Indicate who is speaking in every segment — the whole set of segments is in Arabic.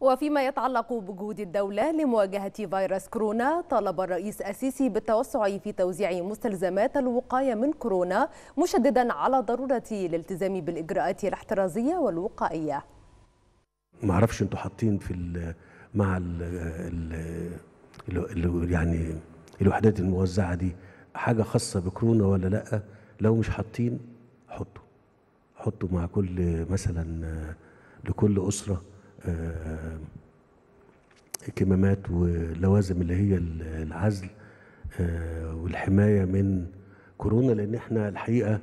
Speaker 1: وفيما يتعلق بجهود الدولة لمواجهة فيروس كورونا طالب الرئيس السيسي بالتوسع في توزيع مستلزمات الوقاية من كورونا مشددا على ضرورة الالتزام بالإجراءات الاحترازية والوقائية
Speaker 2: ما عرفش انتوا حاطين في ال مع الـ الـ الـ يعني الوحدات الموزعة دي حاجة خاصة بكورونا ولا لأ لو مش حاطين حطوا حطوا مع كل مثلا لكل أسرة آه، كمامات ولوازم اللي هي العزل آه، والحماية من كورونا لأن احنا الحقيقة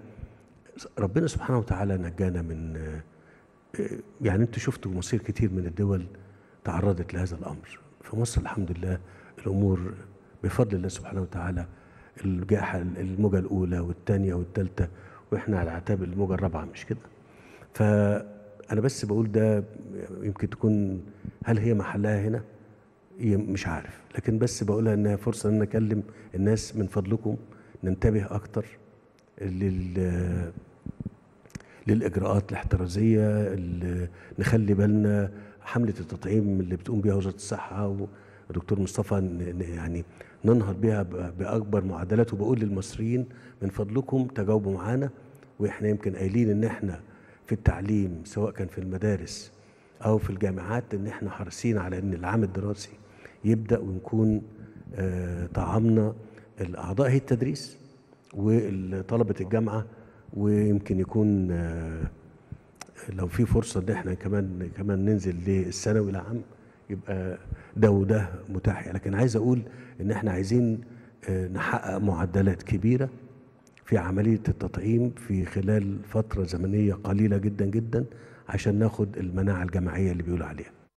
Speaker 2: ربنا سبحانه وتعالى نجانا من آه، يعني انتوا شفتوا مصير كتير من الدول تعرضت لهذا الأمر في مصر الحمد لله الأمور بفضل الله سبحانه وتعالى الجائحة الموجة الأولى والثانية والثالثة وإحنا على اعتاب الموجة الرابعة مش كده ف انا بس بقول ده يمكن تكون هل هي محلها هنا مش عارف لكن بس بقولها انها فرصه ان اكلم الناس من فضلكم ننتبه اكتر لل للاجراءات الاحترازيه نخلي بالنا حمله التطعيم اللي بتقوم بها وزاره الصحه ودكتور مصطفى يعني ننهض بها باكبر معدلات وبقول للمصريين من فضلكم تجاوبوا معانا واحنا يمكن قايلين ان احنا في التعليم سواء كان في المدارس أو في الجامعات إن إحنا حريصين على إن العام الدراسي يبدأ ونكون آه، طعمنا الأعضاء هي التدريس وطلبة الجامعة ويمكن يكون آه، لو في فرصة إن إحنا كمان كمان ننزل للثانوي العام يبقى ده وده متاح لكن عايز أقول إن إحنا عايزين آه، نحقق معدلات كبيرة في عملية التطعيم في خلال
Speaker 1: فترة زمنية قليلة جدا جدا عشان ناخد المناعة الجماعية اللي بيقولوا عليها